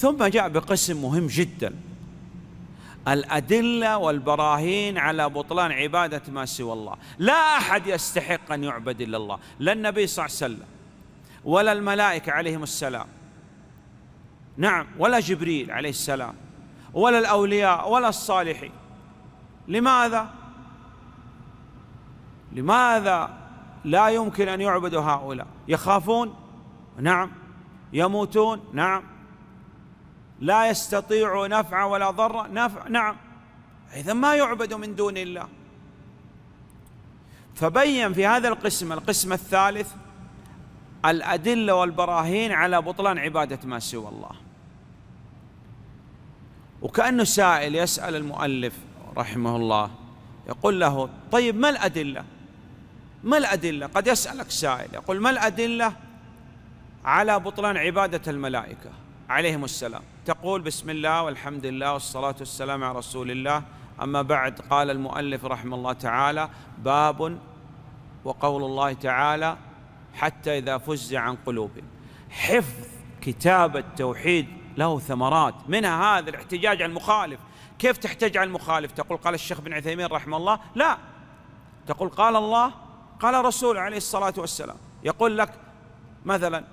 ثم جاء بقسم مهم جدا الأدلة والبراهين على بطلان عبادة ما سوى الله لا أحد يستحق أن يعبد إلا الله لا النبي صلى الله عليه وسلم ولا الملائكة عليهم السلام نعم ولا جبريل عليه السلام ولا الأولياء ولا الصالحين لماذا؟ لماذا لا يمكن أن يعبدوا هؤلاء يخافون نعم يموتون نعم لا يستطيع نفع ولا ضر نفع نعم إذا ما يعبد من دون الله فبين في هذا القسم القسم الثالث الأدلة والبراهين على بطلان عبادة ما سوى الله وكأنه سائل يسأل المؤلف رحمه الله يقول له طيب ما الأدلة ما الأدلة قد يسألك سائل يقول ما الأدلة على بطلان عبادة الملائكة عليهم السلام تقول بسم الله والحمد لله والصلاة والسلام على رسول الله أما بعد قال المؤلف رحمه الله تعالى باب وقول الله تعالى حتى إذا فزع عن قلوبهم حفظ كتاب التوحيد له ثمرات منها هذا الاحتجاج على المخالف كيف تحتج على المخالف تقول قال الشيخ بن عثيمين رحمه الله لا تقول قال الله قال رسول عليه الصلاة والسلام يقول لك مثلا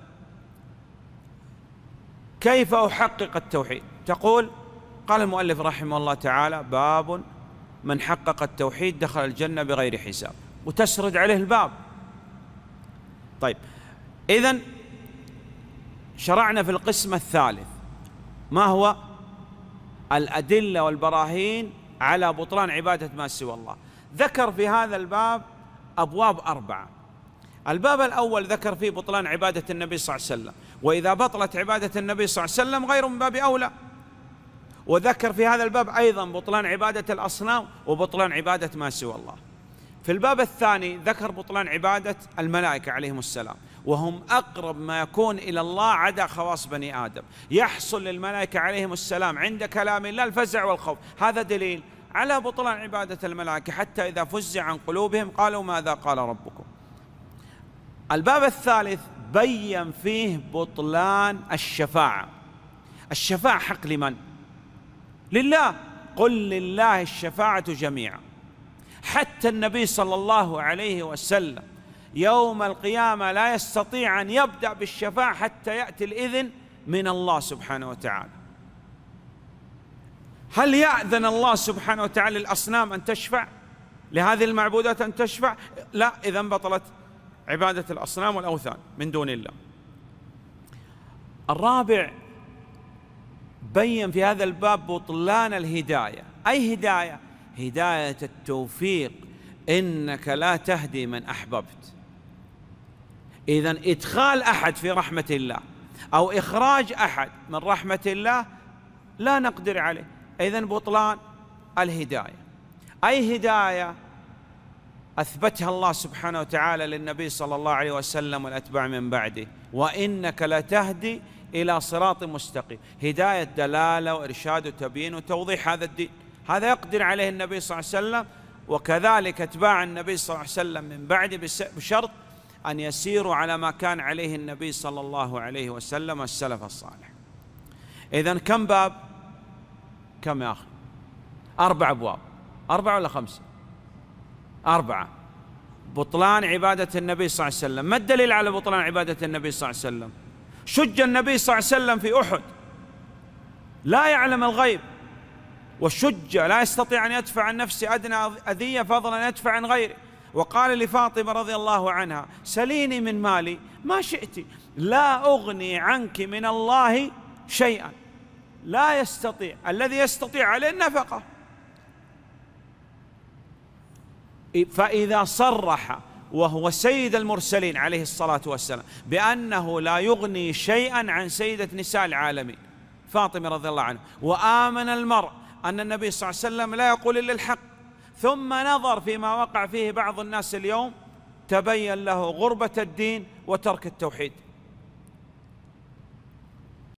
كيف أحقق التوحيد تقول قال المؤلف رحمه الله تعالى باب من حقق التوحيد دخل الجنة بغير حساب وتسرد عليه الباب طيب إذا شرعنا في القسم الثالث ما هو الأدلة والبراهين على بطلان عبادة ما سوى الله ذكر في هذا الباب أبواب أربعة الباب الأول ذكر فيه بطلان عبادة النبي صلى الله عليه وسلم وإذا بطلت عبادة النبي صلى الله عليه وسلم غير من باب أولى وذكر في هذا الباب أيضا بطلان عبادة الأصنام وبطلان عبادة ما سوى الله في الباب الثاني ذكر بطلان عبادة الملائكة عليهم السلام وهم أقرب ما يكون إلى الله عدا خواص بني آدم يحصل للملائكة عليهم السلام عند كلام الله الفزع والخوف هذا دليل على بطلان عبادة الملائكة حتى إذا فزع عن قلوبهم قالوا ماذا قال ربكم الباب الثالث بين فيه بطلان الشفاعة الشفاعة حق لمن؟ لله قل لله الشفاعة جميعا حتى النبي صلى الله عليه وسلم يوم القيامة لا يستطيع أن يبدأ بالشفاعة حتى يأتي الإذن من الله سبحانه وتعالى هل يأذن الله سبحانه وتعالى للأصنام أن تشفع لهذه المعبودات أن تشفع لا إذا بطلت عبادة الأصنام والأوثان من دون الله الرابع بين في هذا الباب بطلان الهداية أي هداية؟ هداية التوفيق إنك لا تهدي من أحببت إذا إدخال أحد في رحمة الله أو إخراج أحد من رحمة الله لا نقدر عليه إذا بطلان الهداية أي هداية اثبتها الله سبحانه وتعالى للنبي صلى الله عليه وسلم والاتباع من بعده وانك لتهدي الى صراط مستقيم هدايه دلاله وارشاد وتبيين وتوضيح هذا الدين هذا يقدر عليه النبي صلى الله عليه وسلم وكذلك اتباع النبي صلى الله عليه وسلم من بعده بشرط ان يسيروا على ما كان عليه النبي صلى الله عليه وسلم السلف الصالح اذا كم باب كم يا اخي اربع ابواب أربع ولا خمسه أربعة بطلان عبادة النبي صلى الله عليه وسلم ما الدليل على بطلان عبادة النبي صلى الله عليه وسلم شج النبي صلى الله عليه وسلم في أحد لا يعلم الغيب والشجة لا يستطيع أن يدفع عن نفسه أدنى أذية فضلا أن يدفع عن غيره وقال لفاطمة رضي الله عنها سليني من مالي ما شئت لا أغني عنك من الله شيئا لا يستطيع الذي يستطيع عليه النفقه فإذا صرح وهو سيد المرسلين عليه الصلاة والسلام بأنه لا يغني شيئا عن سيدة نساء العالمين فاطمة رضي الله عنها وآمن المرء أن النبي صلى الله عليه وسلم لا يقول إلا الحق ثم نظر فيما وقع فيه بعض الناس اليوم تبين له غربة الدين وترك التوحيد